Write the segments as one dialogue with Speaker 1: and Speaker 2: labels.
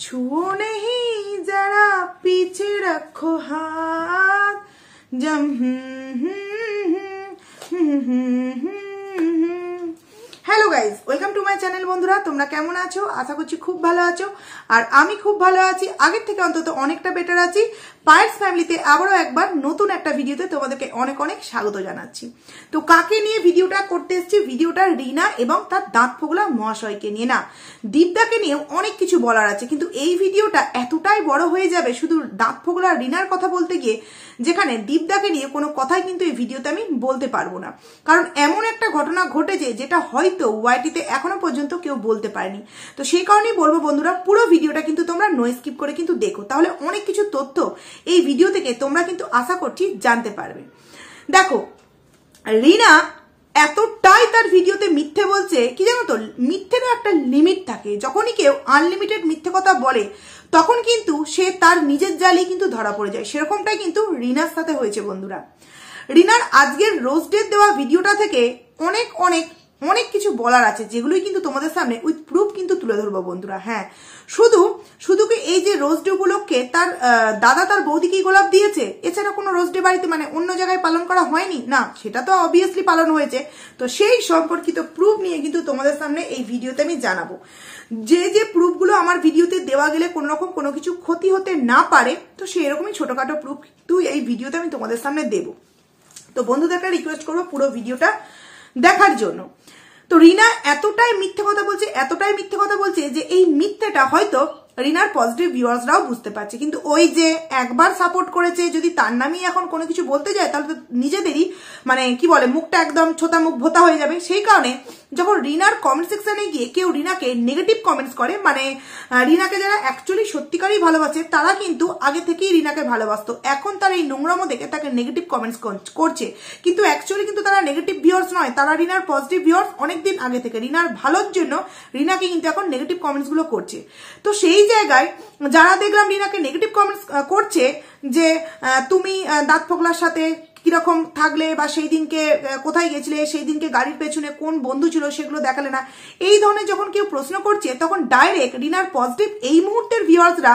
Speaker 1: छुओ नहीं जरा पीछे रखो हाथ जम hello guys welcome to my channel বন্ধুরা তোমরা কেমন আছো আশা করছি খুব ভালো আছো আর আমি খুব ভালো আছি আগের থেকে অন্তত অনেকটা বেটার আছি পায়েস ফ্যামিলিতে আবারও একবার নতুন একটা ভিডিওতে তোমাদেরকে অনেক অনেক স্বাগত জানাচ্ছি তো কাকে নিয়ে ভিডিওটা করতে এসছি ভিডিওটা রিনা এবং তার দাঁত ফোগলা মহাশয়কে নিয়ে না দীপদাকে নিয়ে অনেক কিছু বলার আছে কিন্তু এই ভিডিওটা এতটাই বড় হয়ে যাবে শুধু দাঁত ফোগলা রিনার কথা বলতে গিয়ে যেখানে দীপদাকে নিয়ে কোনো কথাই কিন্তু এই ভিডিওতে আমি বলতে পারবো না কারণ এমন একটা ঘটনা ঘটেছে যেটা হয়তো ওয়াইটিতে এখনো পর্যন্ত কেউ বলতে পারেনি তো সেই কারণেই বলবো বন্ধুরা পুরো ভিডিওটা কিন্তু তোমরা নো স্কিপ করে কিন্তু দেখো তাহলে অনেক কিছু তথ্য এই ভিডিও থেকে তোমরা কিন্তু আশা করছি জানতে পারবে দেখো রিনা এতটাই তার ভিডিওতে মিথ্যে বলছে কি জানো তো মিথ্যেরও একটা লিমিট থাকে যখনই কেউ আনলিমিটেড মিথ্যে কথা বলে তখন কিন্তু সে তার নিজের জালি কিন্তু ধরা পড়ে যায় সেরকমটাই কিন্তু রিনার সাথে হয়েছে বন্ধুরা রিনার আজকের রোজ ডেট দেওয়া ভিডিওটা থেকে অনেক অনেক অনেক কিছু বলার আছে যেগুলোই কিন্তু তোমাদের সামনে উইথ প্রুফ কিন্তু তুলে ধরবো বন্ধুরা হ্যাঁ শুধু শুধু কি এই যে রোজ ডে উপলক্ষে তার দাদা তার বৌদিকেই গোলাপ দিয়েছে এছাড়া কোনো রোজ ডে বাড়িতে মানে অন্য জায়গায় পালন করা হয়নি না সেটা তো অবভিয়াসলি পালন হয়েছে তো সেই সম্পর্কিত প্রুফ নিয়ে কিন্তু তোমাদের সামনে এই ভিডিওতে আমি জানাবো যে যে প্রুফগুলো আমার ভিডিওতে দেওয়া গেলে কোনো রকম কোনো কিছু ক্ষতি হতে না পারে তো সেই রকমই ছোটোখাটো প্রুফ কিন্তু এই ভিডিওতে আমি তোমাদের সামনে দেবো তো বন্ধুদেরকে রিকোয়েস্ট করবো পুরো ভিডিওটা দেখার জন্য তো রিনা এতটাই মিথ্যে কথা বলছে এতটাই মিথ্যে কথা বলছে যে এই মিথ্যেটা হয়তো রিনার পজিটিভ ভিউয়ার্সরাও বুঝতে পারছে কিন্তু ওই যে একবার সাপোর্ট করেছে যদি তার নামই এখন কোনো কিছু বলতে যায় তাহলে তো নিজেদেরই মানে কি বলে মুখটা একদম ছোতা মুখ ভোতা হয়ে যাবে সেই কারণে যখন রিনার কমেন্ট সেকশনে গিয়ে কেউ রিনাকে নেগেটিভ কমেন্টস করে মানে রিনাকে যারা অ্যাকচুয়ালি সত্যিকারই ভালোবাসে তারা কিন্তু আগে থেকেই রিনাকে ভালোবাসতো এখন তার এই নোংরামো দেখে তাকে নেগেটিভ কমেন্টস করছে কিন্তু অ্যাকচুয়ালি কিন্তু তারা নেগেটিভ ভিউয়ার্স নয় তারা রিনার পজিটিভ ভিউয়ার্স অনেকদিন আগে থেকে রিনার ভালোর জন্য রিনাকে কিন্তু এখন নেগেটিভ কমেন্টসগুলো করছে তো সেই জায়গায় যারা দেখলাম রিনাকে নেগেটিভ কমেন্টস করছে যে তুমি দাঁত ফোকলার সাথে কিরকম থাকলে বা সেই দিনকে কোথায় গেছিলে সেই দিনকে গাড়ির পেছনে কোন বন্ধু ছিল সেগুলো দেখালে না এই ধরনের যখন কেউ প্রশ্ন করছে তখন ডাইরেক্ট রিনার পজিটিভ এই মুহূর্তের ভিউয়ার্সরা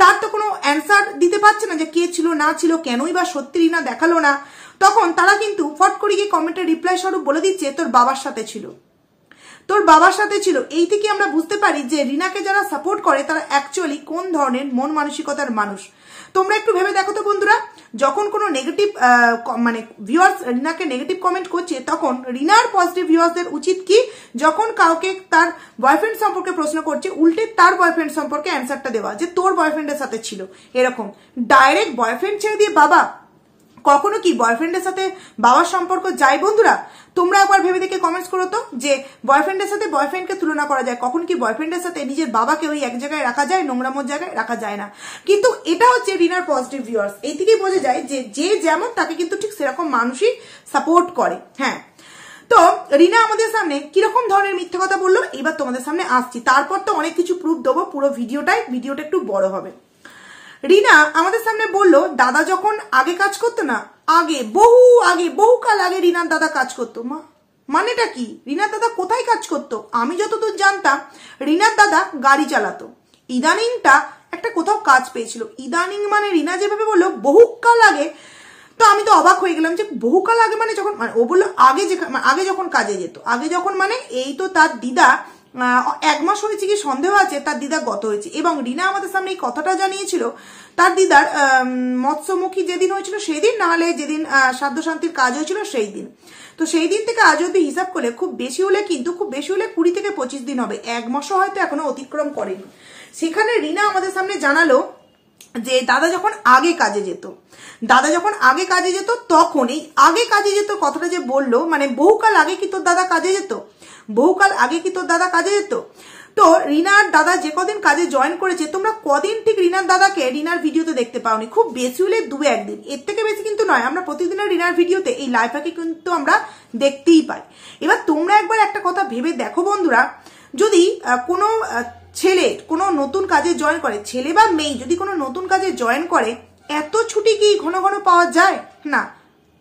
Speaker 1: তার তো কোনো অ্যান্সার দিতে পারছে না যে কে ছিল না ছিল কেনই বা সত্যি রিনা দেখালো না তখন তারা কিন্তু ফট করে গিয়ে কমেন্টের রিপ্লাই স্বরূপ বলে দিচ্ছে তোর বাবার সাথে ছিল তোর বাবার সাথে ছিল এই থেকে আমরা বুঝতে পারি যে রিনাকে যারা সাপোর্ট করে তারা অ্যাকচুয়ালি কোন ধরনের মন মানসিকতার মানুষ তোমরা একটু ভেবে দেখো তো বন্ধুরা যখন কোনো নেগেটিভ মানে ভিউয়ার্স রিনাকে নেগেটিভ কমেন্ট করছে তখন রিনার পজিটিভ ভিউয়ার্সদের উচিত কি যখন কাউকে তার বয়ফ্রেন্ড সম্পর্কে প্রশ্ন করছে উল্টে তার বয়ফ্রেন্ড সম্পর্কে অ্যান্সারটা দেওয়া যে তোর বয়ফ্রেন্ডের সাথে ছিল এরকম ডাইরেক্ট বয়ফ্রেন্ড ছেড়ে দিয়ে বাবা কখনো কি বয়ফ্রেন্ডের সাথে বাবার সম্পর্ক যাই বন্ধুরা তোমরা একবার ভেবে দেখে কমেন্টস করো তো যে বয়ফ্রেন্ডের সাথে বয়ফ্রেন্ডকে তুলনা করা যায় কখন কি বয়ফ্রেন্ডের সাথে নিজের বাবাকে ওই এক জায়গায় রাখা যায় নোংরামোর জায়গায় রাখা যায় না কিন্তু এটা হচ্ছে রিনার পজিটিভ ভিউয়ার্স এই থেকেই বোঝা যায় যে যে যেমন তাকে কিন্তু ঠিক সেরকম মানুষই সাপোর্ট করে হ্যাঁ তো রিনা আমাদের সামনে কিরকম ধরনের মিথ্যে কথা বললো এবার তোমাদের সামনে আসছি তারপর তো অনেক কিছু প্রুফ দেবো পুরো ভিডিওটাই ভিডিওটা একটু বড় হবে রিনা আমাদের সামনে বলল দাদা যখন আগে কাজ করতো না আগে বহু আগে বহুকাল আগে রিনার দাদা কাজ করতো মা মানেটা কি রিনার দাদা কোথায় কাজ করতো আমি যতদূর জানতাম রিনার দাদা গাড়ি চালাতো ইদানিংটা একটা কোথাও কাজ পেয়েছিল ইদানিং মানে রিনা যেভাবে বললো বহুকাল আগে তো আমি তো অবাক হয়ে গেলাম যে বহুকাল আগে মানে যখন মানে ও বললো আগে যে মানে আগে যখন কাজে যেত আগে যখন মানে এই তো তার দিদা এক মাস হয়েছে কি সন্দেহ আছে তার দিদা গত হয়েছে এবং রিনা আমাদের সামনে এই কথাটা জানিয়েছিল তার দিদার মৎস্যমুখী যেদিন হয়েছিল সেই দিন নাহলে যেদিন শান্তির কাজ হয়েছিল সেই দিন তো সেই দিন থেকে আজ অব্দি হিসাব করলে খুব বেশি হলে কিন্তু খুব বেশি হলে কুড়ি থেকে পঁচিশ দিন হবে এক মাসও হয়তো এখনো অতিক্রম করেনি সেখানে রিনা আমাদের সামনে জানালো যে দাদা যখন আগে কাজে যেত দাদা যখন আগে কাজে যেত তখন এই আগে কাজে যেত কথাটা যে বললো মানে বহুকাল আগে কি তোর দাদা কাজে যেত বহুকাল আগে কি তোর দাদা কাজে যেত তো রিনার দাদা যে কদিন কাজে জয়েন করেছে তোমরা কদিন ঠিক রিনার দাদাকে রিনার ভিডিওতে দেখতে পাওনি খুব বেশি হলে দু একদিন এর থেকে বেশি কিন্তু নয় আমরা প্রতিদিনের রিনার ভিডিওতে এই লাইফাকে কিন্তু আমরা দেখতেই পাই এবার তোমরা একবার একটা কথা ভেবে দেখো বন্ধুরা যদি কোনো ছেলে কোনো নতুন কাজে জয়েন করে ছেলে বা মেয়ে যদি কোনো নতুন কাজে জয়েন করে এত ছুটি কি ঘন ঘন পাওয়া যায় না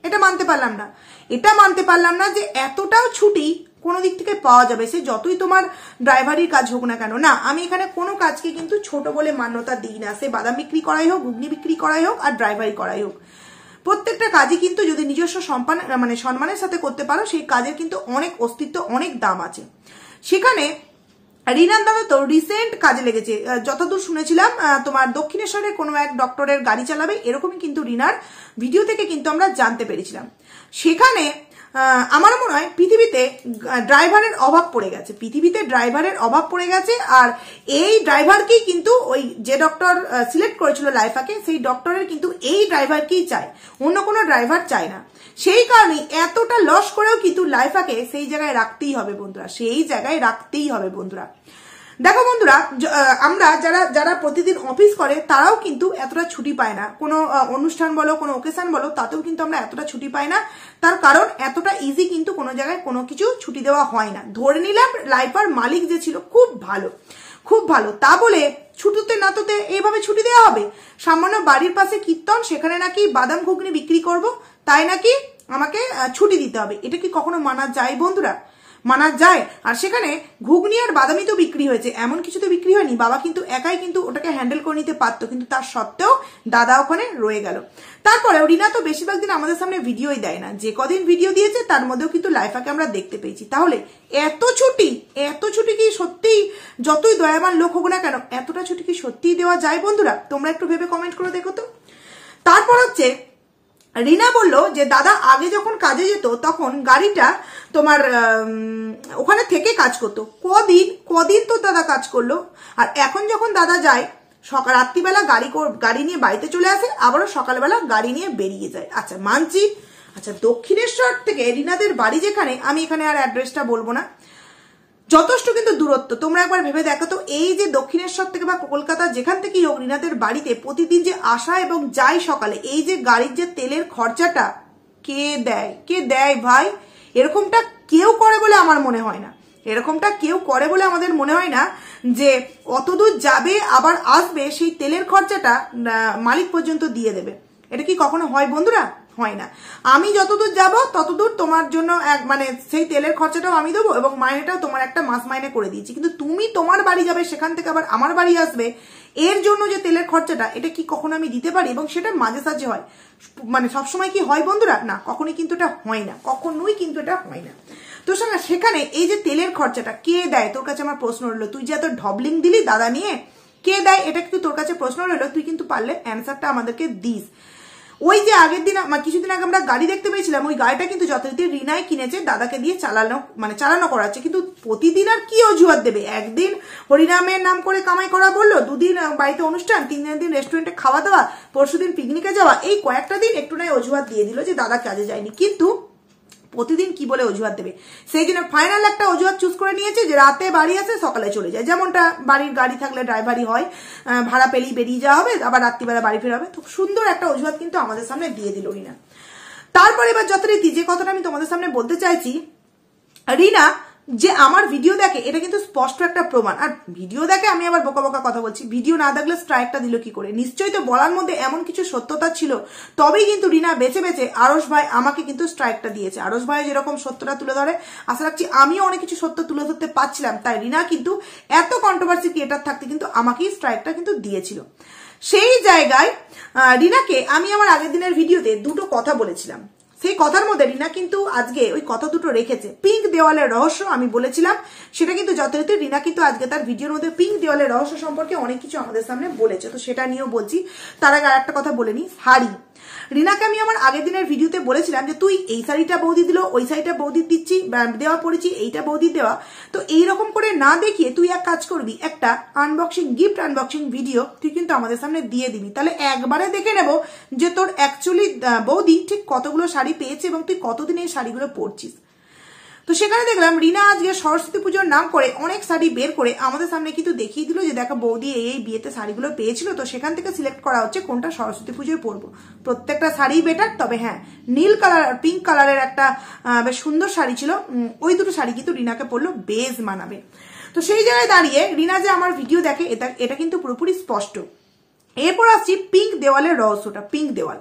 Speaker 1: এটা মানতে পারলাম না এটা মানতে পারলাম না যে এতটাও ছুটি কোনো দিক থেকে পাওয়া যাবে সে যতই তোমার ড্রাইভারির কাজ হোক না কেন না আমি এখানে কোনো কাজকে কিন্তু ছোট বলে মান্যতা দিই না সে বাদাম বিক্রি করাই হোক ঘুগনি বিক্রি করাই হোক আর ড্রাইভারি করাই হোক প্রত্যেকটা কাজই কিন্তু যদি নিজস্ব সম্মান মানে সম্মানের সাথে করতে পারো সেই কাজের কিন্তু অনেক অস্তিত্ব অনেক দাম আছে সেখানে রিনান দাদা তো রিসেন্ট কাজে লেগেছে যতদূর শুনেছিলাম তোমার দক্ষিণেশ্বরের কোনো এক ডক্টরের গাড়ি চালাবে এরকমই কিন্তু রিনার ভিডিও থেকে কিন্তু আমরা জানতে পেরেছিলাম সেখানে আমার মনে হয় পৃথিবীতে ড্রাইভারের অভাব পড়ে গেছে পৃথিবীতে ড্রাইভারের অভাব পড়ে গেছে আর এই ড্রাইভারকেই কিন্তু ওই যে ডক্টর সিলেক্ট করেছিল লাইফাকে সেই ডক্টরের কিন্তু এই ড্রাইভারকেই চায় অন্য কোনো ড্রাইভার চায় না সেই কারণে এতটা লস করেও কিন্তু লাইফাকে সেই জায়গায় রাখতেই হবে বন্ধুরা সেই জায়গায় রাখতেই হবে বন্ধুরা দেখো বন্ধুরা আমরা যারা যারা প্রতিদিন অফিস করে তারাও কিন্তু এতটা ছুটি পায় না কোনো অনুষ্ঠান বলো কোনো ওকেশান বলো তাতেও কিন্তু আমরা এতটা ছুটি পাই না তার কারণ এতটা ইজি কিন্তু কোনো জায়গায় কোনো কিছু ছুটি দেওয়া হয় না ধরে নিলাম লাইফার মালিক যে ছিল খুব ভালো খুব ভালো তা বলে ছুটোতে না তোতে এইভাবে ছুটি দেওয়া হবে সামান্য বাড়ির পাশে কীর্তন সেখানে নাকি বাদাম ঘুগনি বিক্রি করব তাই নাকি আমাকে ছুটি দিতে হবে এটা কি কখনো মানা যায় বন্ধুরা মানা যায় আর সেখানে ঘুগনি আর বাদামি তো বিক্রি হয়েছে এমন কিছু তো বিক্রি হয়নি বাবা কিন্তু একাই কিন্তু ওটাকে হ্যান্ডেল করে নিতে পারতো কিন্তু তার সত্ত্বেও দাদা ওখানে রয়ে গেল তারপরেও রিনা তো বেশিরভাগ দিন আমাদের সামনে ভিডিওই দেয় না যে কদিন ভিডিও দিয়েছে তার মধ্যেও কিন্তু লাইফাকে আমরা দেখতে পেয়েছি তাহলে এত ছুটি এত ছুটি কি সত্যিই যতই দয়াবান লোক হোক না কেন এতটা ছুটি কি সত্যিই দেওয়া যায় বন্ধুরা তোমরা একটু ভেবে কমেন্ট করে দেখো তো তারপর হচ্ছে রিনা বলল যে দাদা আগে যখন কাজে যেত তখন গাড়িটা তোমার ওখানে থেকে কাজ করতো কদিন কদিন তো দাদা কাজ করলো আর এখন যখন দাদা যায় সকাল রাত্রিবেলা গাড়ি গাড়ি নিয়ে বাড়িতে চলে আসে আবারও সকালবেলা গাড়ি নিয়ে বেরিয়ে যায় আচ্ছা মানছি আচ্ছা দক্ষিণেশ্বর থেকে রিনাদের বাড়ি যেখানে আমি এখানে আর অ্যাড্রেসটা বলবো না যথেষ্ট কিন্তু দূরত্ব তোমরা একবার ভেবে দেখো তো এই যে দক্ষিণেশ্বর থেকে বা কলকাতা যেখান থেকে অগ্নিনাথের বাড়িতে প্রতিদিন যে আসা এবং যাই সকালে এই যে গাড়ির যে তেলের খরচাটা কে দেয় কে দেয় ভাই এরকমটা কেউ করে বলে আমার মনে হয় না এরকমটা কেউ করে বলে আমাদের মনে হয় না যে অতদূর যাবে আবার আসবে সেই তেলের খরচাটা মালিক পর্যন্ত দিয়ে দেবে এটা কি কখনো হয় বন্ধুরা হয় না আমি যতদূর যাব ততদূর তোমার জন্য এক মানে সেই তেলের খরচাটাও আমি দেবো এবং মাইনেটাও তোমার একটা মাস মাইনে করে দিয়েছি কিন্তু তুমি তোমার বাড়ি যাবে সেখান থেকে আবার আমার বাড়ি আসবে এর জন্য যে তেলের খরচাটা এটা কি কখনো আমি দিতে পারি এবং সেটা মাঝে সাঝে হয় মানে সবসময় কি হয় বন্ধুরা না কখনোই কিন্তু এটা হয় না কখনোই কিন্তু এটা হয় না তো শোনা সেখানে এই যে তেলের খরচাটা কে দেয় তোর কাছে আমার প্রশ্ন রইলো তুই যে এত ঢবলিং দিলি দাদা নিয়ে কে দেয় এটা কিন্তু তোর কাছে প্রশ্ন রইলো তুই কিন্তু পারলে অ্যান্সারটা আমাদেরকে দিস ওই যে আগের দিন মানে কিছুদিন আগে আমরা গাড়ি দেখতে পেয়েছিলাম ওই গাড়িটা কিন্তু যথারীতি রিনায় কিনেছে দাদাকে দিয়ে চালানো মানে চালানো করাচ্ছে কিন্তু প্রতিদিন আর কি অজুহাত দেবে একদিন হরিনামের নাম করে কামাই করা বললো দুদিন বাড়িতে অনুষ্ঠান তিন দিন রেস্টুরেন্টে খাওয়া দাওয়া পরশু দিন পিকনিকে যাওয়া এই কয়েকটা দিন একটু নয় অজুহাত দিয়ে দিল যে দাদা কাজে যায়নি কিন্তু প্রতিদিন কি বলে অজুহাত দেবে সেই জন্য ফাইনাল একটা অজুহাত চুজ করে নিয়েছে যে রাতে বাড়ি আসে সকালে চলে যায় যেমনটা বাড়ির গাড়ি থাকলে ড্রাইভারই হয় ভাড়া পেলেই বেরিয়ে যাওয়া হবে আবার রাত্রিবেলা বাড়ি ফেরা হবে তো সুন্দর একটা অজুহাত কিন্তু আমাদের সামনে দিয়ে দিল রিনা তারপরে এবার যথারীতি যে কথাটা আমি তোমাদের সামনে বলতে চাইছি রিনা যে আমার ভিডিও দেখে এটা কিন্তু স্পষ্ট একটা প্রমাণ আর ভিডিও দেখে আমি আবার বোকা বোকা কথা বলছি ভিডিও না দেখলে স্ট্রাইকটা দিল কি করে নিশ্চয়ই তো বলার মধ্যে এমন কিছু সত্যতা ছিল তবেই কিন্তু রিনা বেছে বেছে আরস ভাই আমাকে কিন্তু স্ট্রাইকটা দিয়েছে আরস ভাই যেরকম সত্যটা তুলে ধরে আশা রাখছি আমিও অনেক কিছু সত্য তুলে ধরতে পারছিলাম তাই রিনা কিন্তু এত কন্ট্রোভার্সি ক্রিয়েটার থাকতে কিন্তু আমাকেই স্ট্রাইকটা কিন্তু দিয়েছিল সেই জায়গায় রিনাকে আমি আমার আগের দিনের ভিডিওতে দুটো কথা বলেছিলাম সেই কথার মধ্যে রিনা কিন্তু আজকে ওই কথা দুটো রেখেছে পিঙ্ক দেওয়ালের রহস্য আমি বলেছিলাম সেটা কিন্তু যথারীতি রিনা কিন্তু আজকে তার ভিডিওর মধ্যে পিঙ্ক দেওয়ালের রহস্য সম্পর্কে অনেক কিছু আমাদের সামনে বলেছে তো সেটা নিয়েও বলছি তার আগে আর একটা কথা বলে নি হাড়ি রিনাকে আমি আমার আগের দিনের ভিডিওতে বলেছিলাম যে তুই এই শাড়িটা বৌদি দিল ওই শাড়িটা বৌদি দিচ্ছি দেওয়া পড়েছি এইটা বৌদি দেওয়া তো এই রকম করে না দেখিয়ে তুই এক কাজ করবি একটা আনবক্সিং গিফট আনবক্সিং ভিডিও তুই কিন্তু আমাদের সামনে দিয়ে দিবি তাহলে একবারে দেখে নেব যে তোর অ্যাকচুয়ালি বৌদি ঠিক কতগুলো শাড়ি পেয়েছে এবং তুই কতদিন এই শাড়িগুলো পরছিস তো সেখানে দেখলাম রিনা আজকে সরস্বতী পুজোর নাম করে অনেক শাড়ি বের করে আমাদের সামনে কিন্তু দেখিয়ে দিল যে দেখা বৌদি এই এই বিয়েতে শাড়িগুলো পেয়েছিল তো সেখান থেকে সিলেক্ট করা হচ্ছে কোনটা সরস্বতী পুজোয় পরবো প্রত্যেকটা শাড়ি বেটার তবে হ্যাঁ নীল কালার আর পিঙ্ক কালারের একটা বেশ সুন্দর শাড়ি ছিল ওই দুটো শাড়ি কিন্তু রিনাকে পরলো বেশ মানাবে তো সেই জায়গায় দাঁড়িয়ে রিনা যে আমার ভিডিও দেখে এটা এটা কিন্তু পুরোপুরি স্পষ্ট এরপর আসছি পিঙ্ক দেওয়ালের রহস্যটা পিঙ্ক দেওয়াল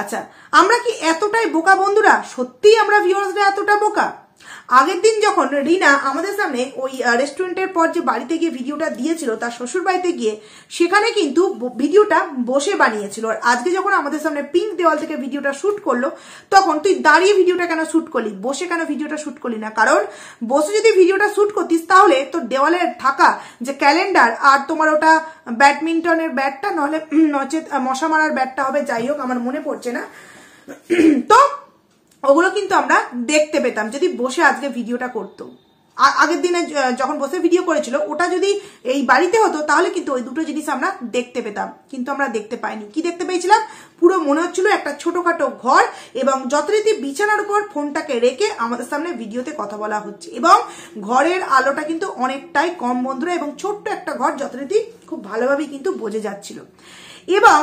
Speaker 1: আচ্ছা আমরা কি এতটাই বোকা বন্ধুরা সত্যিই আমরা ভিউয়ার্সরা এতটা বোকা আগের দিন যখন রিনা আমাদের সামনে ওই রেস্টুরেন্টের পর যে বাড়িতে গিয়ে ভিডিওটা দিয়েছিল তার শ্বশুর বাড়িতে গিয়ে সেখানে কিন্তু ভিডিওটা বসে বানিয়েছিল আর আজকে যখন আমাদের সামনে পিঙ্ক দেওয়াল থেকে ভিডিওটা শ্যুট করলো তখন তুই দাঁড়িয়ে ভিডিওটা কেন শ্যুট করলি বসে কেন ভিডিওটা শ্যুট করলি না কারণ বসে যদি ভিডিওটা শ্যুট করতিস তাহলে তোর দেওয়ালে থাকা যে ক্যালেন্ডার আর তোমার ওটা ব্যাডমিন্টনের ব্যাটটা নহলে নচেত মশা মারার ব্যাটটা হবে যাই হোক আমার মনে পড়ছে না তো ওগুলো কিন্তু আমরা দেখতে পেতাম যদি বসে আজকে ভিডিওটা করতো আগের দিনে যখন বসে ভিডিও করেছিল ওটা যদি এই বাড়িতে হতো তাহলে কিন্তু ওই দুটো জিনিস আমরা দেখতে পেতাম কিন্তু আমরা দেখতে পাইনি কি দেখতে পেয়েছিলাম পুরো মনে হচ্ছিল একটা ছোটখাটো ঘর এবং যথারীতি বিছানার উপর ফোনটাকে রেখে আমাদের সামনে ভিডিওতে কথা বলা হচ্ছে এবং ঘরের আলোটা কিন্তু অনেকটাই কম বন্ধুরা এবং ছোট্ট একটা ঘর যথারীতি খুব ভালোভাবেই কিন্তু বোঝে যাচ্ছিল এবং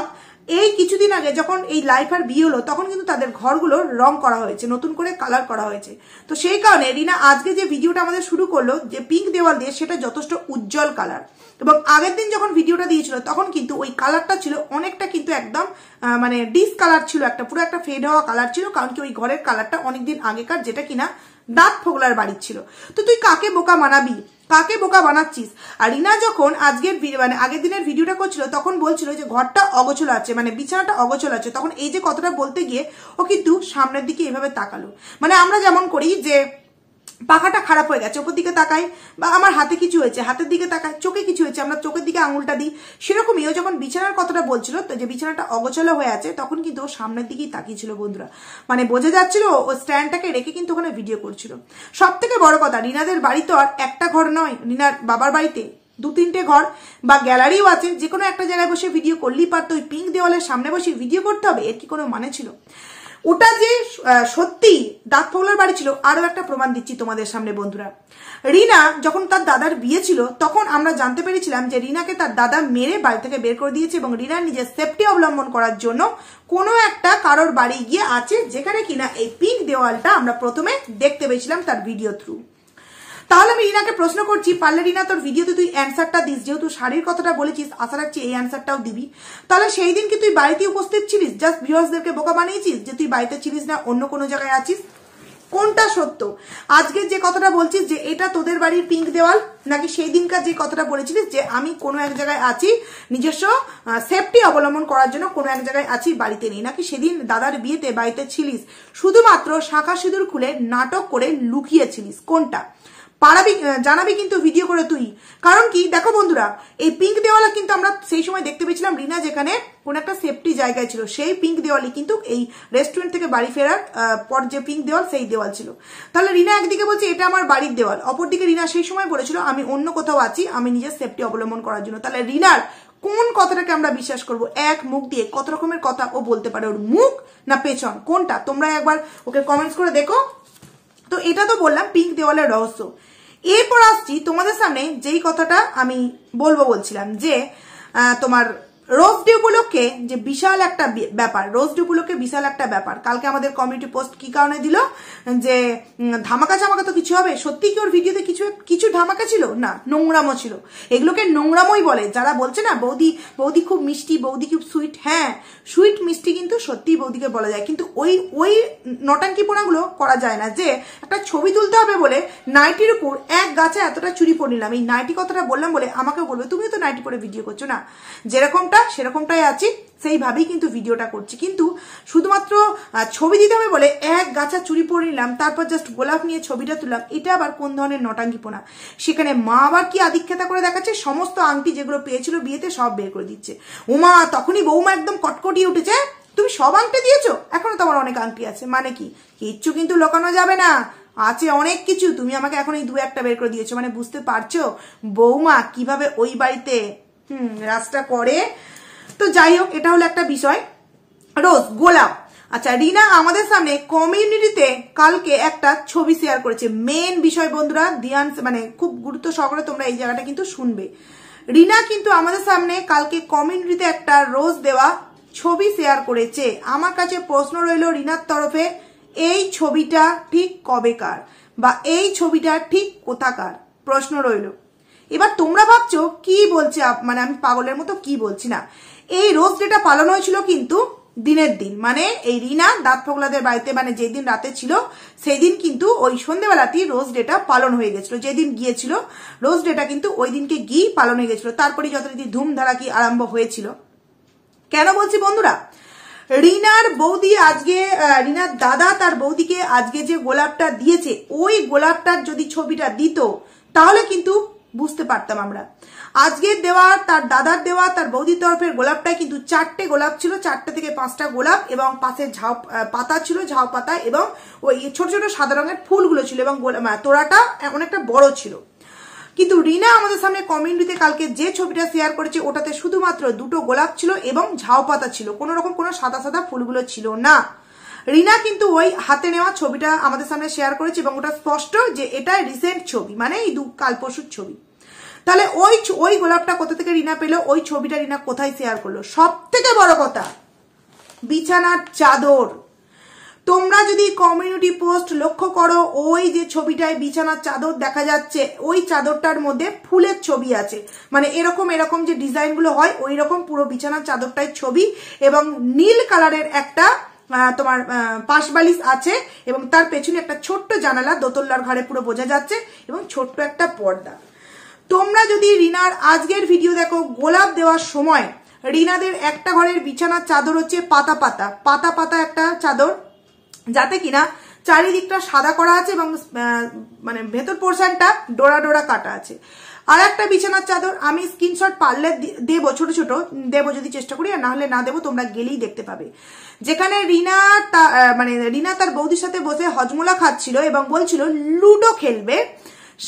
Speaker 1: এই কিছুদিন আগে যখন এই লাইফ আর বিয়ে হলো তখন কিন্তু তাদের ঘরগুলো রং করা হয়েছে নতুন করে কালার করা হয়েছে তো সেই কারণে রিনা আজকে যে ভিডিওটা আমাদের শুরু করলো যে পিঙ্ক দেওয়াল দিয়ে সেটা যথেষ্ট উজ্জ্বল কালার এবং আগের দিন যখন ভিডিওটা দিয়েছিল তখন কিন্তু ওই কালারটা ছিল অনেকটা কিন্তু একদম মানে ডিস কালার ছিল একটা পুরো একটা ফেড হওয়া কালার ছিল কারণ কি ওই ঘরের কালারটা অনেকদিন আগেকার যেটা কিনা দাঁত ফোগলার বাড়ির ছিল তো তুই কাকে বোকা মানাবি কাকে বোকা বানাচ্ছিস আর রিনা যখন আজকের মানে আগের দিনের ভিডিওটা করছিল তখন বলছিল যে ঘরটা অগোছল আছে মানে বিছানাটা অগোছল আছে তখন এই যে কথাটা বলতে গিয়ে ও কিন্তু সামনের দিকে এভাবে তাকালো মানে আমরা যেমন করি যে পাখাটা খারাপ হয়ে গেছে ওপর দিকে তাকাই বা আমার হাতে কিছু হয়েছে হাতের দিকে তাকাই চোখে কিছু হয়েছে আমরা চোখের দিকে আঙুলটা দিই সেরকমই ও যখন বিছানার কথাটা বলছিল তো যে বিছানাটা অগোছালো হয়ে আছে তখন কিন্তু ও সামনের দিকেই তাকিয়েছিল বন্ধুরা মানে বোঝা যাচ্ছিল ও স্ট্যান্ডটাকে রেখে কিন্তু ওখানে ভিডিও করছিল সব থেকে বড় কথা রিনাদের বাড়ি তো আর একটা ঘর নয় রিনার বাবার বাড়িতে দু তিনটে ঘর বা গ্যালারিও আছে যে কোনো একটা জায়গায় বসে ভিডিও করলেই পারতো ওই পিঙ্ক দেওয়ালের সামনে বসে ভিডিও করতে হবে এর কি কোনো মানে ছিল ওটা যে সত্যি দাঁতফলার বাড়ি ছিল আরও একটা প্রমাণ দিচ্ছি তোমাদের সামনে বন্ধুরা রিনা যখন তার দাদার বিয়ে ছিল তখন আমরা জানতে পেরেছিলাম যে রিনাকে তার দাদা মেরে বাড়ি থেকে বের করে দিয়েছে এবং রিনা নিজের সেফটি অবলম্বন করার জন্য কোনো একটা কারোর বাড়ি গিয়ে আছে যেখানে কিনা এই পিঙ্ক দেওয়ালটা আমরা প্রথমে দেখতে পেয়েছিলাম তার ভিডিও থ্রু তাহলে আমি রিনাকে প্রশ্ন করছি পারলে রিনা তোর ভিডিওতে তুই অ্যান্সারটা দিস যেহেতু শাড়ির কথাটা বলেছিস আশা রাখছি এই অ্যান্সারটাও দিবি তাহলে সেই দিন কি তুই বাড়িতে উপস্থিত ছিলিস জাস্ট ভিউসদেরকে বোকা বানিয়েছিস যে তুই বাড়িতে ছিলিস না অন্য কোনো জায়গায় আছিস কোনটা সত্য আজকে যে কথাটা বলছিস যে এটা তোদের বাড়ির পিঙ্ক দেওয়াল নাকি সেই দিনকার যে কথাটা বলেছিলিস যে আমি কোনো এক জায়গায় আছি নিজস্ব সেফটি অবলম্বন করার জন্য কোনো এক জায়গায় আছি বাড়িতে নেই নাকি সেদিন দাদার বিয়েতে বাড়িতে ছিলিস শুধুমাত্র শাখা সিঁদুর খুলে নাটক করে লুকিয়েছিলিস কোনটা পারাবি জানাবি কিন্তু ভিডিও করে তুই কারণ কি দেখো বন্ধুরা এই পিঙ্ক দেওয়ালা কিন্তু আমরা সেই সময় দেখতে পেয়েছিলাম রিনা যেখানে কোন একটা সেফটি জায়গায় ছিল সেই পিঙ্ক দেওয়ালি কিন্তু এই রেস্টুরেন্ট থেকে বাড়ি ফেরার পর যে পিঙ্ক দেওয়াল সেই দেওয়াল ছিল তাহলে রিনা একদিকে বলছে এটা আমার বাড়ির দেওয়াল অপরদিকে রিনা সেই সময় বলেছিল আমি অন্য কোথাও আছি আমি নিজের সেফটি অবলম্বন করার জন্য তাহলে রিনার কোন কথাটাকে আমরা বিশ্বাস করব এক মুখ দিয়ে কত রকমের কথা ও বলতে পারে ওর মুখ না পেছন কোনটা তোমরা একবার ওকে কমেন্টস করে দেখো তো এটা তো বললাম পিঙ্ক দেওয়ালের রহস্য এরপর আসছি তোমাদের সামনে যেই কথাটা আমি বলবো বলছিলাম যে তোমার রোজ ডে উপলক্ষে যে বিশাল একটা ব্যাপার রোজ ডে উপলক্ষে বিশাল একটা ব্যাপার কালকে আমাদের কমিউনিটি পোস্ট কি কারণে দিল যে ধামাকা চামাকা তো কিছু হবে সত্যি কি ওর ভিডিওতে কিছু কিছু ধামাকা ছিল না নোংরামো ছিল এগুলোকে নোংরামোই বলে যারা বলছে না বৌদি বৌদি খুব মিষ্টি বৌদি খুব সুইট হ্যাঁ সুইট মিষ্টি কিন্তু সত্যি বৌদিকে বলা যায় কিন্তু ওই ওই নটাঙ্কিপোনাগুলো করা যায় না যে একটা ছবি তুলতে হবে বলে নাইটির উপর এক গাছে এতটা চুরি পড় নিলাম এই নাইটি কথাটা বললাম বলে আমাকে বলবে তুমিও তো নাইটি পরে ভিডিও করছো না যেরকমটা যেরকমটা সেরকমটাই আছি সেইভাবেই কিন্তু ভিডিওটা করছি কিন্তু শুধুমাত্র ছবি দিতে হবে বলে এক গাছা চুরি পরে নিলাম তারপর জাস্ট গোলাপ নিয়ে ছবিটা তুললাম এটা আবার কোন ধরনের নটাঙ্গিপোনা সেখানে মা আবার কি আদিক্ষেতা করে দেখাচ্ছে সমস্ত আংটি যেগুলো পেয়েছিল বিয়েতে সব বের করে দিচ্ছে ওমা তখনই বৌমা একদম কটকটিয়ে উঠেছে তুমি সব আংটি দিয়েছো এখনো তোমার অনেক আংটি আছে মানে কি কিচ্ছু কিন্তু লোকানো যাবে না আছে অনেক কিছু তুমি আমাকে এখন এই দু একটা বের করে দিয়েছো মানে বুঝতে পারছো বৌমা কিভাবে ওই বাড়িতে হুম করে তো যাই হোক এটা হলো একটা বিষয় রোজ গোলাপ আচ্ছা রিনা আমাদের সামনে কমিউনিটিতে কালকে একটা ছবি শেয়ার করেছে মেন বিষয় বন্ধুরা দিয়ান মানে খুব গুরুত্ব সহকারে তোমরা এই জায়গাটা কিন্তু শুনবে রিনা কিন্তু আমাদের সামনে কালকে কমিউনিটিতে একটা রোজ দেওয়া ছবি শেয়ার করেছে আমার কাছে প্রশ্ন রইল রিনার তরফে এই ছবিটা ঠিক কবেকার বা এই ছবিটা ঠিক কোথাকার প্রশ্ন রইল এবার তোমরা ভাবছো কি বলছে মানে আমি পাগলের মতো কি বলছি না এই রোজ ডেটা পালন হয়েছিল কিন্তু দিনের দিন মানে এই রিনা দাঁত ফগলাদের বাড়িতে মানে যেদিন রাতে ছিল সেই দিন কিন্তু ওই সন্ধেবেলাতেই রোজ ডেটা পালন হয়ে গেছিল যেদিন গিয়েছিল রোজ ডেটা কিন্তু ওই দিনকে গিয়ে পালন হয়ে গেছিল তারপরে যথারীতি ধুমধারা কি আরম্ভ হয়েছিল কেন বলছি বন্ধুরা রিনার বৌদি আজকে রিনার দাদা তার বৌদিকে আজকে যে গোলাপটা দিয়েছে ওই গোলাপটার যদি ছবিটা দিত তাহলে কিন্তু বুঝতে পারতাম আমরা আজকের দেওয়া তার দাদার দেওয়া তার বৌদির তরফের গোলাপটা কিন্তু চারটে গোলাপ ছিল চারটে থেকে পাঁচটা গোলাপ এবং পাশে ঝাউ পাতা ছিল ঝাউ পাতা এবং ওই ছোট ছোট সাদা রঙের ফুলগুলো ছিল এবং তোড়াটা অনেকটা বড় ছিল কিন্তু রিনা আমাদের সামনে কমিউনিটিতে কালকে যে ছবিটা শেয়ার করেছে ওটাতে শুধুমাত্র দুটো গোলাপ ছিল এবং ঝাউ পাতা ছিল কোনো রকম কোনো সাদা সাদা ফুলগুলো ছিল না রিনা কিন্তু ওই হাতে নেওয়া ছবিটা আমাদের সামনে শেয়ার করেছে এবং ওটা স্পষ্ট যে এটা রিসেন্ট ছবি মানে এই দু কাল পরশুর ছবি তাহলে ওই ওই গোলাপটা কোথা থেকে রিনা পেলো ওই ছবিটা রিনা কোথায় শেয়ার করলো সব থেকে বড় কথা বিছানার চাদর তোমরা যদি কমিউনিটি পোস্ট লক্ষ্য করো ওই যে ছবিটায় বিছানার চাদর দেখা যাচ্ছে ওই চাদরটার মধ্যে ফুলের ছবি আছে মানে এরকম এরকম যে ডিজাইনগুলো হয় ওই রকম পুরো বিছানার চাদরটায় ছবি এবং নীল কালারের একটা তোমার পাশবালিশ আছে এবং তার পেছনে একটা ছোট্ট জানালা দোতলার ঘরে পুরো বোঝা যাচ্ছে এবং ছোট্ট একটা পর্দা তোমরা যদি রিনার আজকের ভিডিও দেখো গোলাপ দেওয়ার সময় রিনাদের একটা ঘরের বিছানার চাদর হচ্ছে পাতা পাতা পাতা পাতা একটা চাদর যাতে কিনা চারিদিকটা সাদা করা আছে এবং মানে ভেতর পোর্শনটা ডোরা ডোরা কাটা আছে আর একটা বিছানার চাদর আমি স্ক্রিনশট পারলে দেবো ছোট ছোট দেবো যদি চেষ্টা করি আর নাহলে না দেবো তোমরা গেলেই দেখতে পাবে যেখানে রিনা মানে রিনা তার বৌদির সাথে বসে হজমোলা খাচ্ছিল এবং বলছিল লুডো খেলবে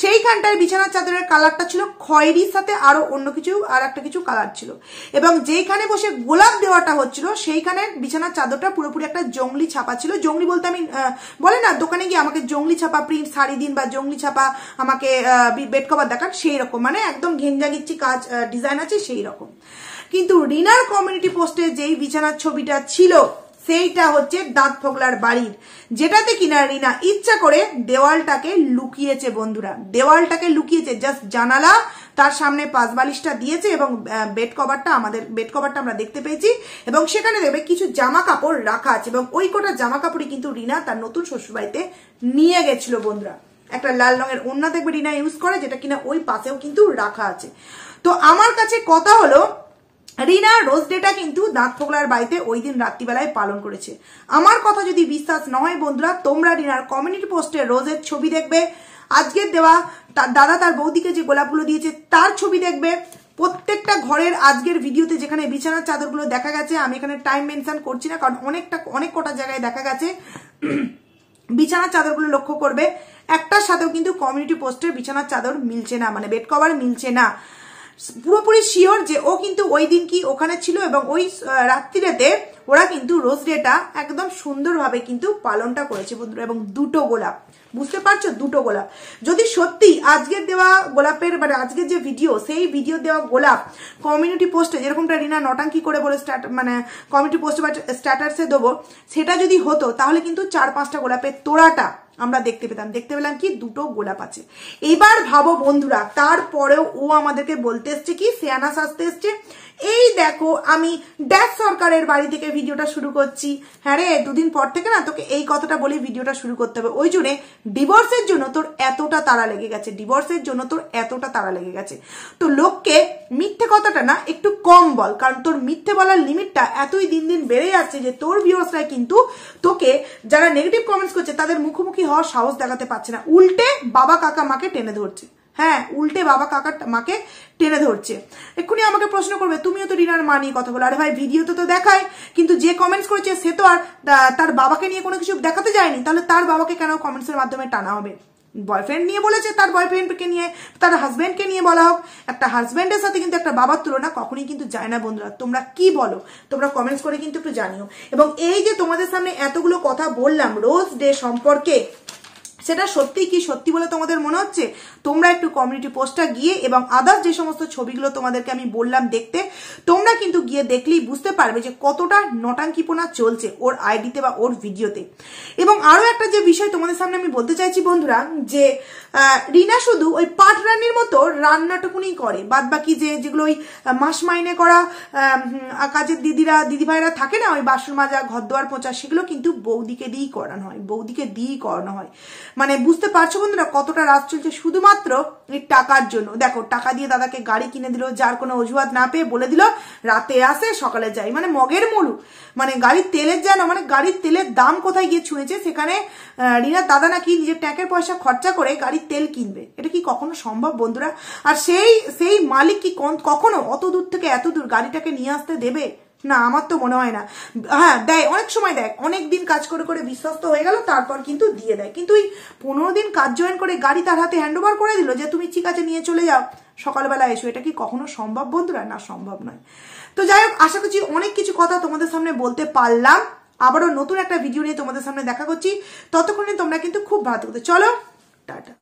Speaker 1: সেইখানটার বিছানার চাদরের কালারটা ছিল খয়েরির সাথে আরও অন্য কিছু আর একটা কিছু কালার ছিল এবং যেইখানে বসে গোলাপ দেওয়াটা হচ্ছিল সেইখানে বিছানার চাদরটা পুরোপুরি একটা জঙ্গলি ছাপা ছিল জঙ্গলি বলতে আমি বলে না দোকানে গিয়ে আমাকে জঙ্গলি ছাপা প্রিন্ট শাড়ি দিন বা জঙ্গলি ছাপা আমাকে বেড কভার দেখান সেই রকম মানে একদম ঘেঞ্জাগিচ্ছি কাজ ডিজাইন আছে সেই রকম কিন্তু রিনার কমিউনিটি পোস্টে যেই বিছানার ছবিটা ছিল সেইটা হচ্ছে দাঁত ফোকলার বাড়ির যেটাতে কিনা রিনা ইচ্ছা করে দেওয়ালটাকে লুকিয়েছে বন্ধুরা দেওয়ালটাকে লুকিয়েছে জাস্ট জানালা তার সামনে বালিশটা দিয়েছে এবং বেড কভারটা আমাদের বেড কভারটা আমরা দেখতে পেয়েছি এবং সেখানে দেখবে কিছু জামা কাপড় রাখা আছে এবং ওই কটা জামা কাপড়ই কিন্তু রিনা তার নতুন শ্বশুরবাড়িতে নিয়ে গেছিল বন্ধুরা একটা লাল রঙের ওন্না দেখবে রিনা ইউজ করে যেটা কিনা ওই পাশেও কিন্তু রাখা আছে তো আমার কাছে কথা হলো রিনা রোজ ডেটা কিন্তু দাঁত ফোকলার বাড়িতে ওই দিন রাত্রিবেলায় পালন করেছে আমার কথা যদি বিশ্বাস না হয় বন্ধুরা তোমরা রিনার কমিউনিটি পোস্টে রোজের ছবি দেখবে আজকের দেওয়া তার দাদা তার বৌদিকে যে গোলাপগুলো দিয়েছে তার ছবি দেখবে প্রত্যেকটা ঘরের আজকের ভিডিওতে যেখানে বিছানার চাদরগুলো দেখা গেছে আমি এখানে টাইম মেনশন করছি না কারণ অনেকটা অনেক কটা জায়গায় দেখা গেছে বিছানার চাদরগুলো লক্ষ্য করবে একটার সাথেও কিন্তু কমিউনিটি পোস্টের বিছানার চাদর মিলছে না মানে বেড কভার মিলছে না পুরোপুরি শিওর যে ও কিন্তু ওই দিন কি ওখানে ছিল এবং ওই রাত্রিরেতে ওরা কিন্তু রোজ ডেটা একদম সুন্দরভাবে কিন্তু পালনটা করেছে বন্ধুরা এবং দুটো গোলাপ বুঝতে পারছো দুটো গোলাপ যদি সত্যি আজকের দেওয়া গোলাপের মানে আজকের যে ভিডিও সেই ভিডিও দেওয়া গোলাপ কমিউনিটি পোস্টে যেরকমটা রিনা নটাঙ্কি করে বলে স্ট্যাট মানে কমিউনিটি পোস্টে বা স্ট্যাটাসে দেবো সেটা যদি হতো তাহলে কিন্তু চার পাঁচটা গোলাপের তোড়াটা আমরা দেখতে পেতাম দেখতে পেলাম কি দুটো গোলাপ আছে এবার ভাবো বন্ধুরা তারপরেও ও আমাদেরকে বলতে এসছে কি সেয়ানা সাজতে এসছে এই দেখো আমি ড্যাস সরকারের বাড়ি থেকে ভিডিওটা শুরু করছি হ্যাঁ রে দুদিন পর থেকে না তোকে এই কথাটা বলে ভিডিওটা শুরু করতে হবে ওই জন্যে ডিভোর্সের জন্য তোর এতটা তারা লেগে গেছে ডিভোর্সের জন্য তোর এতটা তারা লেগে গেছে তো লোককে মিথ্যে কথাটা না একটু কম বল কারণ তোর মিথ্যে বলার লিমিটটা এতই দিন দিন বেড়ে যাচ্ছে যে তোর ভিউয়ার্সরা কিন্তু তোকে যারা নেগেটিভ কমেন্টস করছে তাদের মুখোমুখি হওয়ার সাহস দেখাতে পারছে না উল্টে বাবা কাকা মাকে টেনে ধরছে হ্যাঁ উল্টে বাবা কাকার মাকে টেনে ধরছে এক্ষুনি আমাকে প্রশ্ন করবে তুমিও তো রিনার মা নিয়ে কথা বলো আরে ভাই ভিডিওতে তো দেখায় কিন্তু যে কমেন্টস করেছে সে তো আর তার বাবাকে নিয়ে কোনো কিছু দেখাতে যায়নি তাহলে তার বাবাকে কেন কমেন্টসের মাধ্যমে টানা হবে বয়ফ্রেন্ড নিয়ে বলেছে তার বয়ফ্রেন্ডকে নিয়ে তার হাজব্যান্ডকে নিয়ে বলা হোক একটা হাজব্যান্ডের সাথে কিন্তু একটা বাবার তুলনা কখনই কিন্তু যায় না বন্ধুরা তোমরা কি বলো তোমরা কমেন্টস করে কিন্তু একটু জানিও এবং এই যে তোমাদের সামনে এতগুলো কথা বললাম রোজ ডে সম্পর্কে সেটা সত্যি কি সত্যি বলে তোমাদের মনে হচ্ছে তোমরা একটু কমিউনিটি পোস্টটা গিয়ে এবং আদার্স যে সমস্ত ছবিগুলো তোমাদেরকে আমি বললাম দেখতে তোমরা কিন্তু গিয়ে দেখলেই বুঝতে পারবে যে কতটা নটাঙ্কিপনা চলছে ওর আইডিতে বা ওর ভিডিওতে এবং আরও একটা যে বিষয় তোমাদের সামনে আমি বলতে চাইছি বন্ধুরা যে রিনা শুধু ওই পাট রানির মতো রান্নাটুকুনি করে বাদ বাকি যে যেগুলো ওই মাস মাইনে করা কাজের দিদিরা দিদিভাইরা থাকে না ওই বাসন মাজা ঘর দোয়ার পোঁচা সেগুলো কিন্তু বৌদিকে দিয়েই করানো হয় বৌদিকে দিয়েই করানো হয় মানে বুঝতে পারছো বন্ধুরা কতটা রাত চলছে শুধুমাত্র টাকার জন্য দেখো টাকা দিয়ে দাদাকে গাড়ি কিনে দিল যার কোনো অজুহাত না পেয়ে বলে দিল রাতে আসে সকালে যাই মানে মগের মরু মানে গাড়ির তেলের যেন মানে গাড়ির তেলের দাম কোথায় গিয়ে ছুঁয়েছে সেখানে রিনার দাদা নাকি নিজের ট্যাঙ্কের পয়সা খরচা করে গাড়ির তেল কিনবে এটা কি কখনো সম্ভব বন্ধুরা আর সেই সেই মালিক কি কখনো অত দূর থেকে এত দূর গাড়িটাকে নিয়ে আসতে দেবে না আমার তো মনে হয় না হ্যাঁ দেয় অনেক সময় দেয় অনেক দিন কাজ করে করে বিশ্বস্ত হয়ে গেল তারপর কিন্তু দিয়ে দেয় কিন্তু ওই পনেরো দিন কাজ জয়েন করে গাড়ি তার হাতে হ্যান্ডওভার করে দিল যে তুমি ঠিক আছে নিয়ে চলে যাও সকালবেলা এসো এটা কি কখনো সম্ভব বন্ধুরা না সম্ভব নয় তো যাই হোক আশা করছি অনেক কিছু কথা তোমাদের সামনে বলতে পারলাম আবারও নতুন একটা ভিডিও নিয়ে তোমাদের সামনে দেখা করছি ততক্ষণে তোমরা কিন্তু খুব ভালো থাকতে চলো টাটা